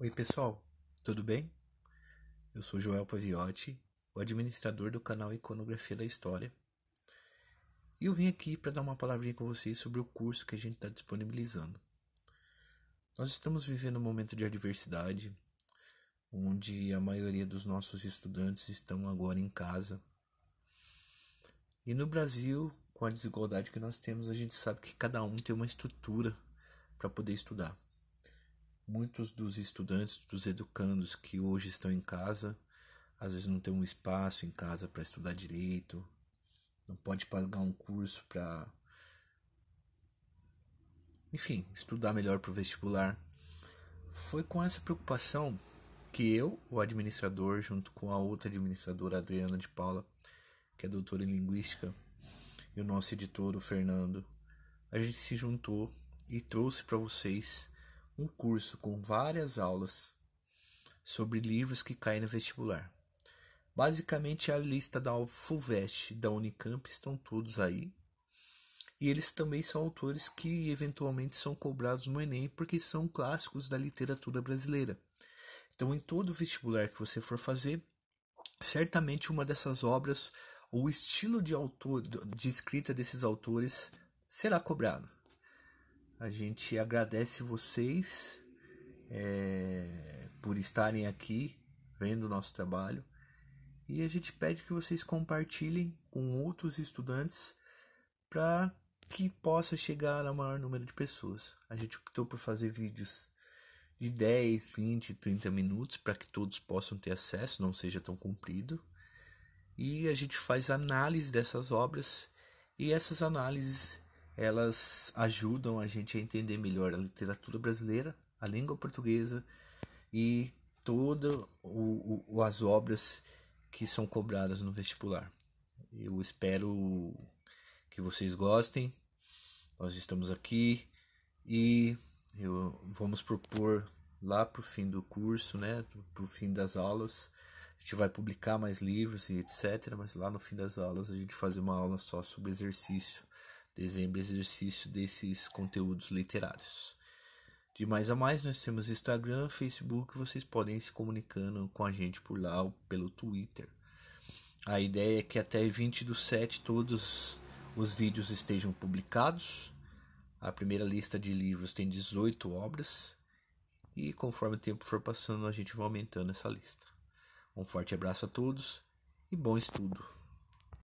Oi, pessoal, tudo bem? Eu sou Joel Paviotti, o administrador do canal Iconografia da História. E eu vim aqui para dar uma palavrinha com vocês sobre o curso que a gente está disponibilizando. Nós estamos vivendo um momento de adversidade, onde a maioria dos nossos estudantes estão agora em casa. E no Brasil, com a desigualdade que nós temos, a gente sabe que cada um tem uma estrutura para poder estudar muitos dos estudantes, dos educandos que hoje estão em casa, às vezes não tem um espaço em casa para estudar direito, não pode pagar um curso para enfim, estudar melhor para o vestibular. Foi com essa preocupação que eu, o administrador, junto com a outra administradora, Adriana de Paula, que é doutora em linguística, e o nosso editor, o Fernando, a gente se juntou e trouxe para vocês um curso com várias aulas sobre livros que caem no vestibular. Basicamente é a lista da Fulvestre da Unicamp estão todos aí. E eles também são autores que eventualmente são cobrados no Enem porque são clássicos da literatura brasileira. Então, em todo vestibular que você for fazer, certamente uma dessas obras ou o estilo de, autor, de escrita desses autores será cobrado. A gente agradece vocês é, por estarem aqui vendo o nosso trabalho e a gente pede que vocês compartilhem com outros estudantes para que possa chegar a maior número de pessoas. A gente optou por fazer vídeos de 10, 20, 30 minutos para que todos possam ter acesso, não seja tão comprido. E a gente faz análise dessas obras e essas análises elas ajudam a gente a entender melhor a literatura brasileira, a língua portuguesa e todas as obras que são cobradas no vestibular. Eu espero que vocês gostem. Nós estamos aqui e eu, vamos propor lá para o fim do curso, né, para o fim das aulas. A gente vai publicar mais livros e etc. Mas lá no fim das aulas a gente faz uma aula só sobre exercício dezembro exercício desses conteúdos literários. De mais a mais, nós temos Instagram, Facebook, vocês podem ir se comunicando com a gente por lá ou pelo Twitter. A ideia é que até 20 do 7 todos os vídeos estejam publicados. A primeira lista de livros tem 18 obras. E conforme o tempo for passando, a gente vai aumentando essa lista. Um forte abraço a todos e bom estudo!